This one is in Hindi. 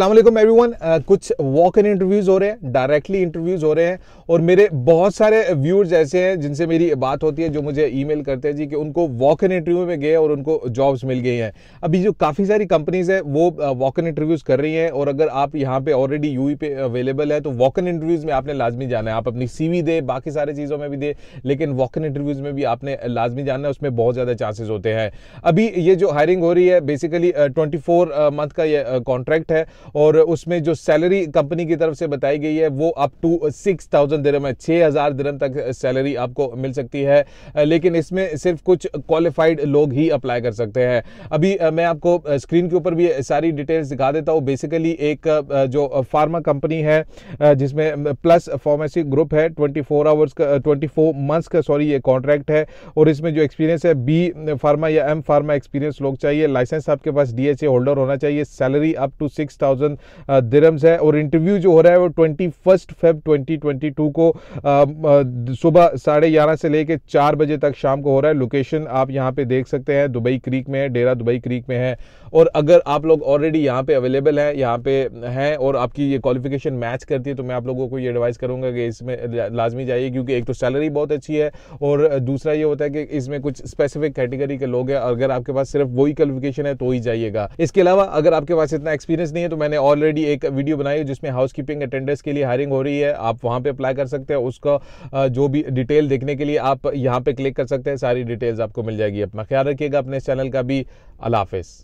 अल्लाम वन uh, कुछ वॉक इन इंटरव्यूज़ हो रहे हैं डायरेक्टली इंटरव्यूज़ हो रहे हैं और मेरे बहुत सारे व्यूअर्स ऐसे हैं जिनसे मेरी बात होती है जो मुझे ईमेल करते हैं जी कि उनको वॉक इन इंटरव्यू में गए और उनको जॉब्स मिल गई हैं अभी जो काफ़ी सारी कंपनीज़ हैं वो वॉक इन इंटरव्यूज़ कर रही हैं और अगर आप यहाँ पे ऑलरेडी यू e पे अवेलेबल है तो वॉक इन इंटरव्यूज़ में आपने लाजमी जाना है आप अपनी सी दे बाकी सारी चीज़ों में भी दे लेकिन वॉक इन इंटरव्यूज़ में भी आपने लाजमी जाना है उसमें बहुत ज़्यादा चांसेज होते हैं अभी ये जो हायरिंग हो रही है बेसिकली ट्वेंटी मंथ का ये कॉन्ट्रैक्ट uh, है और उसमें जो सैलरी कंपनी की तरफ से बताई गई है वो up to six thousand dirham है छः हज़ार दिरम तक सैलरी आपको मिल सकती है लेकिन इसमें सिर्फ कुछ क्वालिफाइड लोग ही अप्लाई कर सकते हैं अभी मैं आपको स्क्रीन के ऊपर भी सारी डिटेल्स दिखा देता हूँ बेसिकली एक जो फार्मा कंपनी है जिसमें प्लस फार्मेसी ग्रुप है ट्वेंटी फोर आवर्स का ट्वेंटी फोर मंथ्स का सॉरी ये कॉन्ट्रैक्ट है और इसमें जो एक्सपीरियंस है बी फार्मा या एम फार्मा एक्सपीरियंस लोग चाहिए लाइसेंस आपके पास डी होल्डर होना चाहिए salary up to six thousand dirhams uh, है और इंटरव्यू जो हो रहा है वो twenty first Feb twenty twenty two को um, uh, सुबह साढ़े ग्यारह से लेकर चार बजे तक शाम को हो रहा है लोकेशन आप यहाँ पे देख सकते हैं दुबई क्रीक में है डेरा दुबई क्रीक में है और अगर आप लोग ऑलरेडी यहाँ पे अवेलेबल हैं यहाँ पे हैं और आपकी ये क्वालिफिकेशन मैच करती है तो मैं आप लोगों को ये एडवाइस करूँगा कि इसमें लाजमी जाइए क्योंकि एक तो सैलरी बहुत अच्छी है और दूसरा ये होता है कि इसमें कुछ स्पेसिफिक कैटेगरी के लोग हैं अगर आपके पास सिर्फ वही क्वालिफिकेशन है तो ही जाइएगा इसके अलावा अगर आपके पास इतना एक्सपीरियंस नहीं है तो मैंने ऑलरेडी एक वीडियो बनाई है जिसमें कीपिंग अटेंडेंस के लिए हायरिंग हो रही है आप वहाँ पर अप्लाई कर सकते हैं उसका जो भी डिटेल देखने के लिए आप यहाँ पे क्लिक कर सकते हैं सारी डिटेल्स आपको मिल जाएगी अपना ख्याल रखिएगा अपने चैनल का भी हाफिज